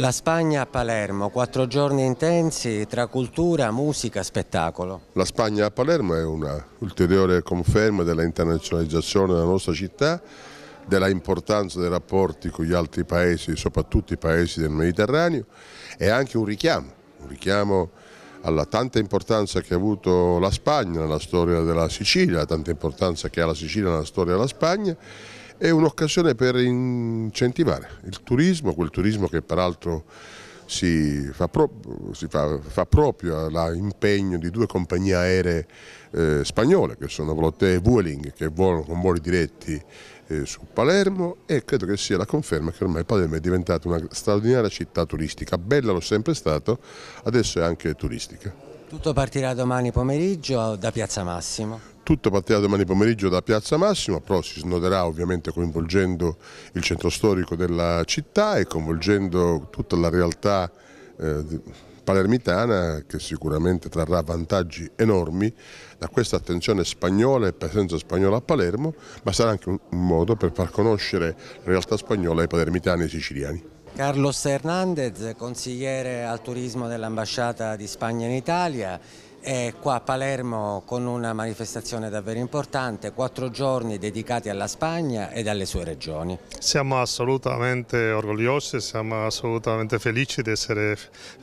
La Spagna a Palermo, quattro giorni intensi tra cultura, musica, spettacolo. La Spagna a Palermo è un'ulteriore conferma dell'internazionalizzazione della nostra città, della importanza dei rapporti con gli altri paesi, soprattutto i paesi del Mediterraneo, e anche un richiamo, un richiamo alla tanta importanza che ha avuto la Spagna nella storia della Sicilia, la tanta importanza che ha la Sicilia nella storia della Spagna è un'occasione per incentivare il turismo, quel turismo che peraltro si fa, pro, si fa, fa proprio all'impegno di due compagnie aeree eh, spagnole che sono Volotè e Vueling che volano con voli diretti eh, su Palermo e credo che sia la conferma che ormai Palermo è diventata una straordinaria città turistica, bella l'ho sempre stato, adesso è anche turistica. Tutto partirà domani pomeriggio da Piazza Massimo? tutto partirà domani pomeriggio da Piazza Massimo, però si snoderà ovviamente coinvolgendo il centro storico della città e coinvolgendo tutta la realtà eh, palermitana che sicuramente trarrà vantaggi enormi da questa attenzione spagnola e presenza spagnola a Palermo, ma sarà anche un modo per far conoscere la realtà spagnola ai palermitani e ai siciliani. Carlos Hernandez, consigliere al turismo dell'ambasciata di Spagna in Italia è qua a Palermo con una manifestazione davvero importante, quattro giorni dedicati alla Spagna e alle sue regioni. Siamo assolutamente orgogliosi, siamo assolutamente felici di essere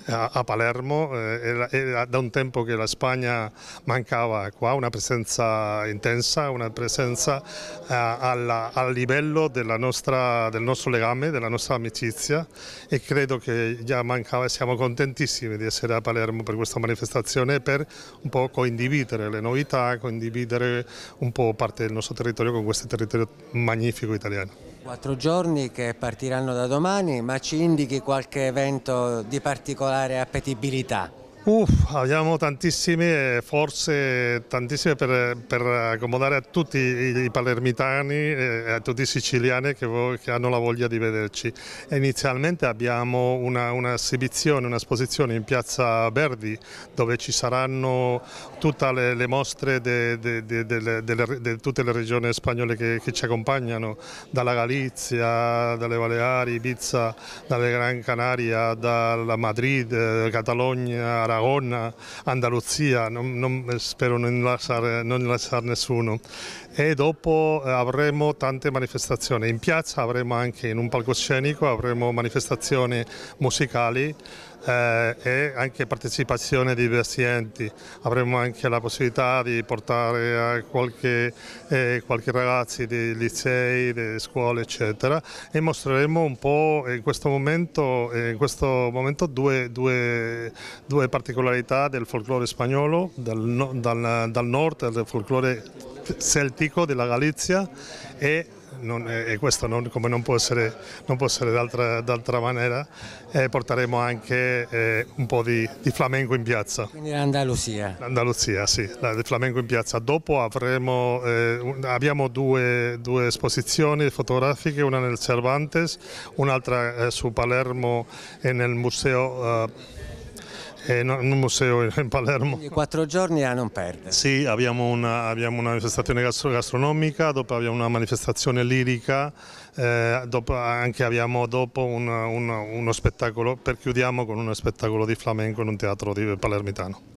a, Palermo, è, eh, da un tempo che la Spagna mancava qua, una presenza intensa, una presenza eh, al a livello nostra, del nostro legame, della nostra amicizia e credo che già mancava, siamo contentissimi di essere a Palermo per questa manifestazione per un po' condividere le novità, condividere un po' parte del nostro territorio con questo territorio magnifico italiano. Quattro giorni che partiranno da domani, ma ci indichi qualche evento di particolare appetibilità? Uff, abbiamo tantissime forze, tantissime per, per, accomodare a tutti i palermitani e a tutti i siciliani che, che hanno la voglia di vederci. Inizialmente abbiamo un'esibizione, una un'esposizione in piazza Verdi dove ci saranno tutte le, le mostre di tutte le regioni spagnole che, che, ci accompagnano, dalla Galizia, dalle Baleari, Ibiza, dalle Gran Canaria, dalla Madrid, eh, Catalogna, Arabia. Aragona, Andaluzia, non, non, spero non lasciare, non lasciare, nessuno. E dopo avremo tante manifestazioni, in piazza avremo anche in un palcoscenico, avremo manifestazioni musicali eh, e anche partecipazione di diversi enti. Avremo anche la possibilità di portare eh, qualche, eh, qualche ragazzi dei licei, di scuole, eccetera, e mostreremo un po' in questo momento, in questo momento due, due, due partecipazioni particolarità del folklore spagnolo, dal, dal, dal nord, del folklore celtico della Galizia e non, e questo non, come non può essere, essere d'altra, maniera, eh, porteremo anche eh, un po' di, di, flamenco in piazza. Quindi l'Andalusia. L'Andalusia, sì, la, il flamenco in piazza. Dopo avremo, eh, abbiamo due, due, esposizioni fotografiche, una nel Cervantes, un'altra eh, su Palermo e nel museo eh, in eh, un museo in Palermo. Quindi quattro giorni a non perdere. Sì, abbiamo una, abbiamo una manifestazione gastronomica, dopo abbiamo una manifestazione lirica, eh, dopo anche abbiamo dopo un, un, uno spettacolo, per chiudiamo con uno spettacolo di flamenco in un teatro palermitano.